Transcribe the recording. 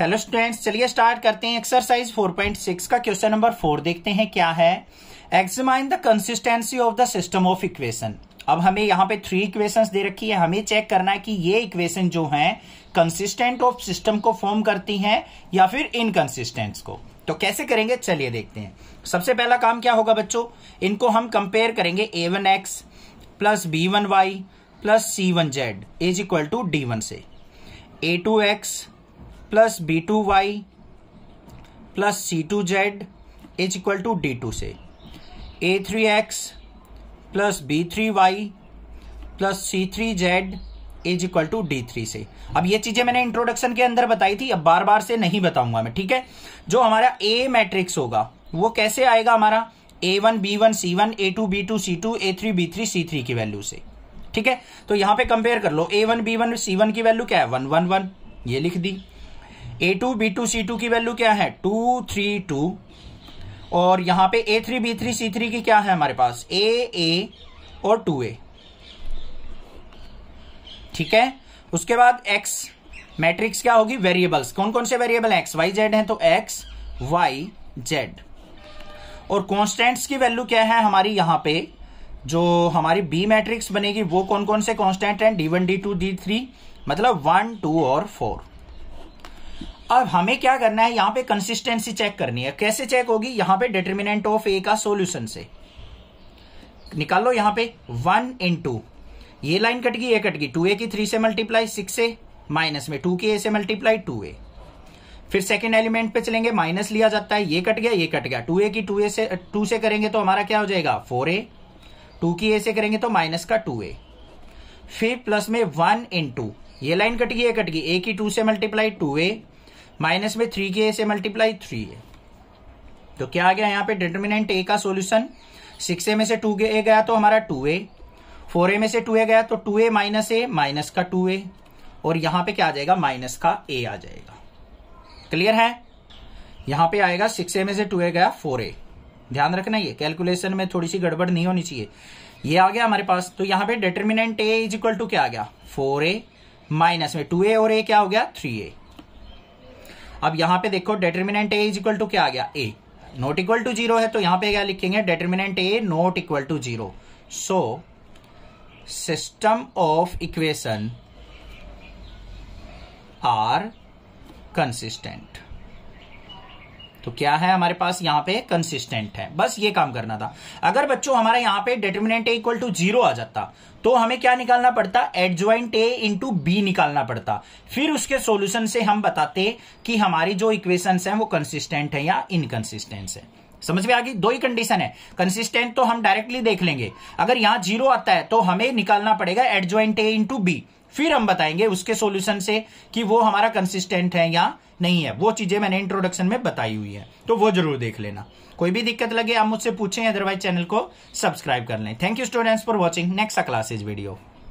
hello students चलिए start करते हैं एक्सरसाइज 4.6 का क्वेश्चन नंबर फोर देखते हैं क्या है examine the consistency of the system of equation अब हमें यहाँ पे थ्री इक्वेशंस दे रखी है हमें चेक करना है कि ये इक्वेशन जो है कंसिस्टेंट ऑफ सिस्टम को फॉर्म करती हैं या फिर इनकंसिस्टेंट को तो कैसे करेंगे चलिए देखते हैं सबसे पहला काम क्या होगा बच्चों इनको हम कंपेयर करेंगे A one X plus B one Y plus C one Z is equal to D one से A two X plus B two Y plus C two Z is equal to D two से A three X plus B three Y plus C three Z is equal to D three से अब ये चीजें मैंने introduction के अंदर बताई थी अब बार बार से नहीं बताऊंगा मैं ठीक है जो हमारा ए मैट्रिक्स होगा वो कैसे आएगा हमारा A one B one C one A two B two C two A three B three C three की वैल्यू से ठीक है तो यहां पे कंपेयर कर लो A one B one C one की वैल्यू क्या है वन वन वन ये लिख दी A two B two C two की वैल्यू क्या है टू थ्री टू और यहां पे A three B three C three की क्या है हमारे पास ए ए और टू ए ठीक है उसके बाद एक्स मैट्रिक्स क्या होगी वेरिएबल्स कौन कौन से वेरिएबल एक्स वाई जेड है तो एक्स वाई जेड और कॉन्स्टेंट्स की वैल्यू क्या है हमारी यहां पे जो हमारी बी मैट्रिक्स बनेगी वो कौन कौन से कॉन्स्टेंट है D one D two D three मतलब वन टू और फोर अब हमें क्या करना है यहां पे कंसिस्टेंसी चेक करनी है कैसे चेक होगी यहां पे डिटर्मिनेंट ऑफ ए का सॉल्यूशन से निकाल लो यहां पे वन इन टू ये लाइन कट गई ए कट गई टू ए की थ्री से मल्टीप्लाई सिक्स ए माइनस में टू की ए से मल्टीप्लाई टू ए फिर सेकेंड एलिमेंट पे चलेंगे माइनस लिया जाता है ये कट गया ये कट गया टू ए की टू ए से टू से करेंगे तो हमारा क्या हो जाएगा फोर ए टू की ए से करेंगे तो माइनस का टू ए फिर प्लस में वन इन टू ये लाइन कट गई ए कट गई ए की टू से मल्टीप्लाई टू ए माइनस में थ्री के से मल्टीप्लाई थ्री ए तो क्या आ गया यहाँ पे डिटर्मिनेंट ए का सोल्यूशन सिक्स ए में से टू ए गया तो हमारा टू ए फोर ए में से टू ए गया तो two A minus A minus का टू ए और यहाँ पे क्या आ जाएगा माइनस का ए आ जाएगा क्लियर है यहाँ पे आएगा सिक्स ए में से टू ए गया फोर ए ध्यान रखना ये कैलकुलेशन में थोड़ी सी गड़बड़ नहीं होनी चाहिए ये आ गया हमारे पास तो यहाँ पे determinant A is equal to क्या आ गया फोर ए माइनस में टू ए और ए क्या हो गया थ्री ए अब यहां पे देखो determinant A is equal to क्या आ गया A not equal to zero है तो यहां पे क्या लिखेंगे determinant A not equal to zero so system of equation are consistent तो क्या है हमारे पास यहाँ पे कंसिस्टेंट है बस ये काम करना था अगर बच्चों हमारे यहाँ पे determinant A equal to zero आ जाता तो हमें क्या निकालना पड़ता एडज्वाइंट ए इंटू बी निकालना पड़ता फिर उसके सॉल्यूशन से हम बताते कि हमारी जो इक्वेशंस हैं वो कंसिस्टेंट है या इनकंसिस्टेंट है समझ में आ गई दो ही कंडीशन है कंसिस्टेंट तो हम डायरेक्टली देख लेंगे अगर यहां जीरो आता है तो हमें निकालना पड़ेगा एडजॉइंट ए इंटू बी फिर हम बताएंगे उसके सॉल्यूशन से कि वो हमारा कंसिस्टेंट है या नहीं है वो चीजें मैंने इंट्रोडक्शन में बताई हुई है तो वो जरूर देख लेना कोई भी दिक्कत लगे आप मुझसे पूछें अदरवाइज चैनल को सब्सक्राइब कर लें thank you students for watching next classes video